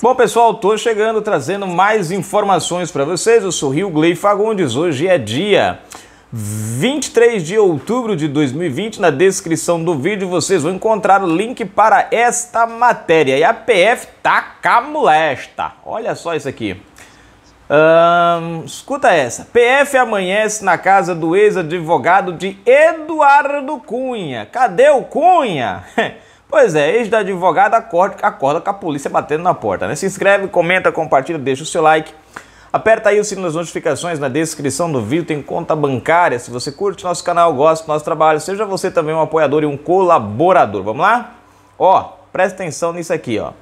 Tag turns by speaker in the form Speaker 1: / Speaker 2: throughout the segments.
Speaker 1: Bom, pessoal, tô chegando trazendo mais informações para vocês. Eu sou Rio Glei Fagundes. Hoje é dia 23 de outubro de 2020. Na descrição do vídeo vocês vão encontrar o link para esta matéria. E a PF tá camulesta. Olha só isso aqui. Hum, escuta essa. PF amanhece na casa do ex-advogado de Eduardo Cunha. Cadê o Cunha? Pois é, ex da advogada acorda, acorda com a polícia batendo na porta, né? Se inscreve, comenta, compartilha, deixa o seu like. Aperta aí o sino das notificações na descrição do vídeo, tem conta bancária. Se você curte nosso canal, gosta do nosso trabalho, seja você também um apoiador e um colaborador. Vamos lá? Ó, presta atenção nisso aqui, ó.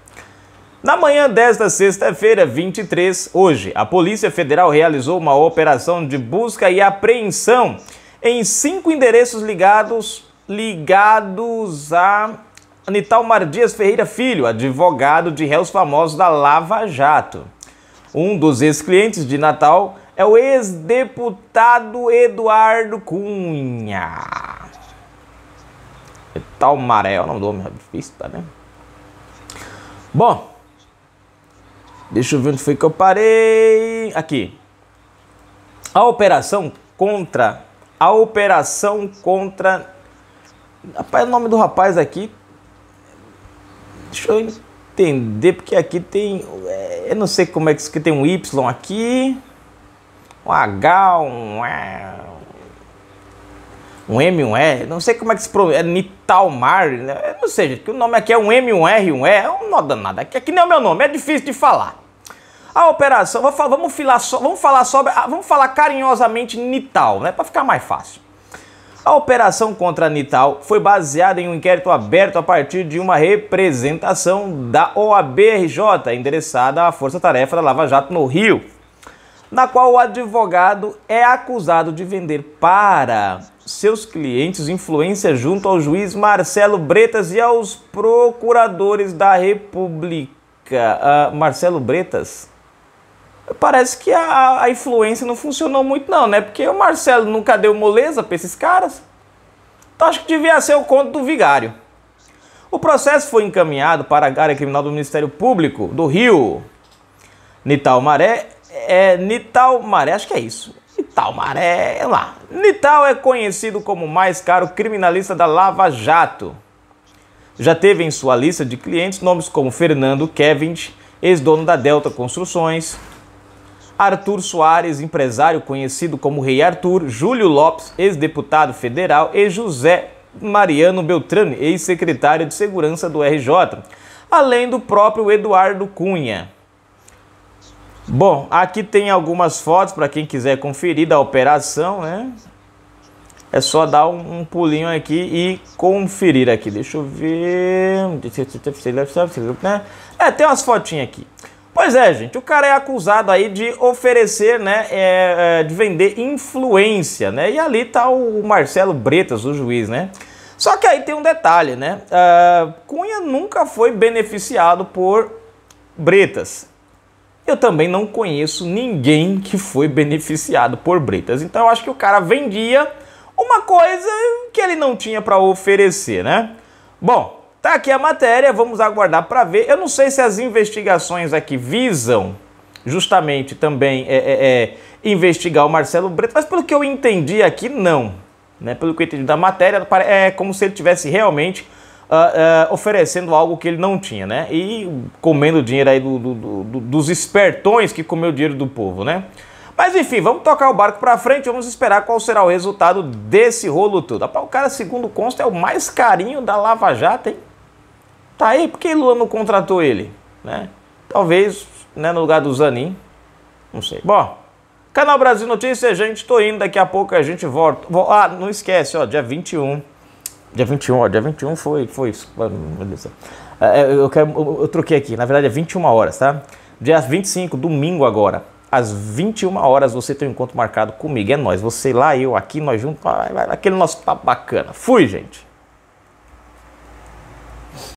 Speaker 1: Na manhã desta sexta-feira, 23, hoje, a Polícia Federal realizou uma operação de busca e apreensão em cinco endereços ligados ligados a Anitalmar Dias Ferreira Filho, advogado de réus famosos da Lava Jato. Um dos ex-clientes de Natal é o ex-deputado Eduardo Cunha. Talmaré é o nome do homem, é né? Bom, deixa eu ver onde foi que eu parei. Aqui. A operação contra. A operação contra. Rapaz, o nome do rapaz aqui Deixa eu entender, porque aqui tem. É, eu não sei como é que isso aqui tem um Y aqui. Um H, um. É, um M, um r, Não sei como é que se pronuncia. É Nitalmar. Né? Não sei, gente. Que o nome aqui é um M, um R, um E. É um nó danado. Aqui, aqui nem é o meu nome. É difícil de falar. A operação. Vou, vamos, falar so, vamos falar sobre. Ah, vamos falar carinhosamente Nital, né? Para ficar mais fácil. A operação contra a Nital foi baseada em um inquérito aberto a partir de uma representação da OABRJ, endereçada à Força Tarefa da Lava Jato no Rio, na qual o advogado é acusado de vender para seus clientes influência junto ao juiz Marcelo Bretas e aos procuradores da República. Uh, Marcelo Bretas? parece que a, a, influência não funcionou muito não, né? Porque o Marcelo nunca deu moleza para esses caras. Então acho que devia ser o conto do vigário. O processo foi encaminhado para a área criminal do Ministério Público do Rio. Nital Maré é Nital Maré, acho que é isso. Nital Maré, é lá. Nital é conhecido como o mais caro criminalista da Lava Jato. Já teve em sua lista de clientes nomes como Fernando Kevin, ex-dono da Delta Construções, Arthur Soares, empresário conhecido como Rei Arthur, Júlio Lopes, ex-deputado federal, e José Mariano Beltrame, ex-secretário de Segurança do RJ, além do próprio Eduardo Cunha. Bom, aqui tem algumas fotos para quem quiser conferir da operação, né? É só dar um, um pulinho aqui e conferir aqui. Deixa eu ver. Né? É, tem umas fotinhas aqui. Pois é, gente, o cara é acusado aí de oferecer, né, é, é, de vender influência, né? E ali tá o Marcelo Bretas, o juiz, né? Só que aí tem um detalhe, né? Uh, Cunha nunca foi beneficiado por Bretas. Eu também não conheço ninguém que foi beneficiado por Bretas. Então eu acho que o cara vendia uma coisa que ele não tinha para oferecer, né? Bom, Tá aqui a matéria, vamos aguardar para ver. Eu não sei se as investigações aqui visam justamente também é, é, é, investigar o Marcelo Breto, mas pelo que eu entendi aqui, não. Né? Pelo que eu entendi da matéria, é como se ele tivesse realmente Uh, uh, oferecendo algo que ele não tinha, né? E comendo dinheiro aí do, do, do, dos espertões que comeu o dinheiro do povo, né? Mas enfim, vamos tocar o barco para frente, vamos esperar qual será o resultado desse rolo todo. O cara, segundo consta, é o mais carinho da Lava Jato, hein? Tá aí, por que Lula não contratou ele? Né? Talvez né, no lugar do Zanin, não sei. Bom, Canal Brasil Notícias, gente, tô indo, daqui a pouco a gente volta. Ah, não esquece, ó, dia 21. Dia 21, ó, dia 21 foi, foi Beleza. Ah, é, é, eu, eu, eu troquei aqui, na verdade é 21 horas, tá? Dia 25, domingo agora, às 21 horas você tem um encontro marcado comigo. É nós, você lá, eu aqui, nós juntos, aquele nosso papo tá bacana. Fui, gente!